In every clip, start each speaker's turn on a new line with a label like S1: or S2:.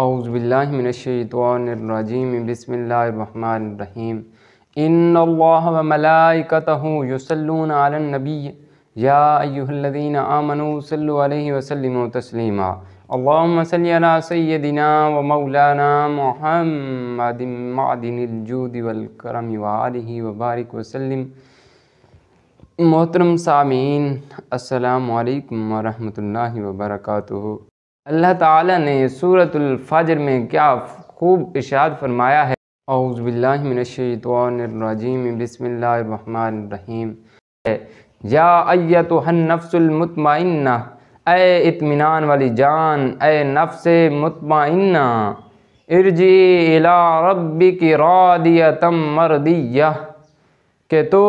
S1: اعوذ باللہ من الشیطان الرجیم بسم اللہ الرحمن الرحیم ان اللہ و ملائکتہ یسلون علی النبی یا ایوہ الذین آمنوا صلو علیہ وسلموا تسلیما اللہم صلی علی سیدنا و مولانا محمد معدن الجود والکرم و آلہ و بارک وسلم محترم سامین السلام علیکم ورحمت اللہ وبرکاتہ اللہ تعالیٰ نے سورت الفجر میں کیا خوب اشاعت فرمایا ہے اعوذ باللہ من الشیطان الرجیم بسم اللہ الرحمن الرحیم یا ایتوہ النفس المطمئنہ اے اطمینان والی جان اے نفس مطمئنہ ارجی ربی کی رادی مردیہ کہ تو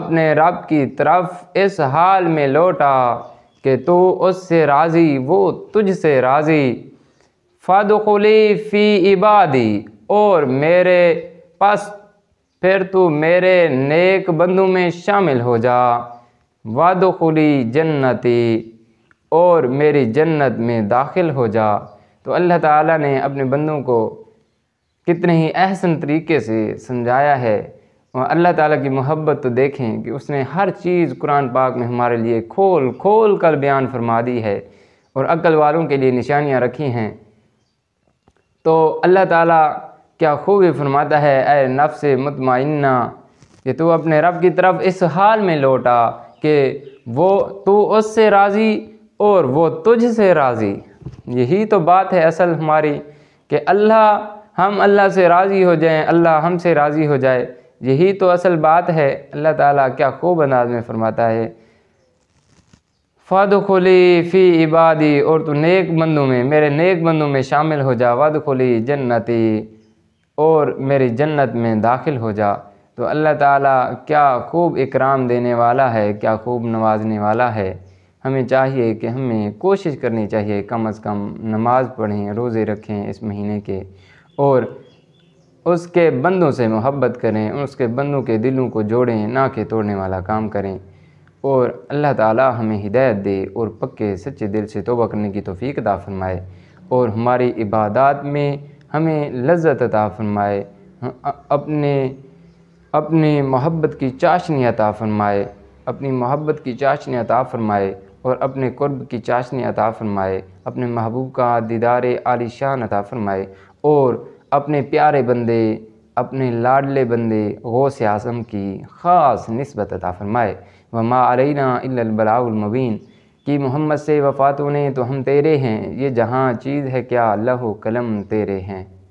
S1: اپنے رب کی طرف اس حال میں لوٹا کہ تو اس سے راضی وہ تجھ سے راضی فادو فی عبادی اور میرے پس پھر تو میرے نیک بندوں میں شامل ہو جا وادی جنتی اور میری جنت میں داخل ہو جا تو اللہ تعالیٰ نے اپنے بندوں کو کتنے ہی احسن طریقے سے سمجھایا ہے اور اللہ تعالیٰ کی محبت تو دیکھیں کہ اس نے ہر چیز قرآن پاک میں ہمارے لیے کھول کھول کر بیان فرما دی ہے اور عقل والوں کے لیے نشانیاں رکھی ہیں تو اللہ تعالیٰ کیا خوبی فرماتا ہے اے نفس مطمئنہ کہ تو اپنے رب کی طرف اس حال میں لوٹا کہ وہ تو اس سے راضی اور وہ تجھ سے راضی یہی تو بات ہے اصل ہماری کہ اللہ ہم اللہ سے راضی ہو جائیں اللہ ہم سے راضی ہو جائے یہی تو اصل بات ہے اللہ تعالیٰ کیا خوب انداز میں فرماتا ہے فد خلی فی عبادی اور تو نیک بندوں میں میرے نیک بندوں میں شامل ہو جا ود خلی جنتی اور میری جنت میں داخل ہو جا تو اللہ تعالیٰ کیا خوب اکرام دینے والا ہے کیا خوب نوازنے والا ہے ہمیں چاہیے کہ ہمیں کوشش کرنی چاہیے کم از کم نماز پڑھیں روزے رکھیں اس مہینے کے اور اس کے بندوں سے محبت کریں اس کے بندوں کے دلوں کو جوڑیں نہ کہ توڑنے والا کام کریں اور اللہ تعالی ہمیں ہدایت دے اور پکے سچے دل سے توبہ کرنے کی توفیق عطا فرمائے اور ہماری عبادات میں ہمیں لذت عطا فرمائے اپنے اپنے محبت کی چاشنی عطا فرمائے اپنی محبت کی چاشنی عطا فرمائے اور اپنے قرب کی چاشنی عطا فرمائے اپنے محبوب کا دیدار عالی شان عطا فرمائے اور اپنے پیارے بندے اپنے لاڈلے بندے غوث اعظم کی خاص نسبت عطا فرمائے و الا البلاء المبین کی محمد سے ہونے تو ہم تیرے ہیں یہ جہاں چیز ہے کیا اللہ و قلم تیرے ہیں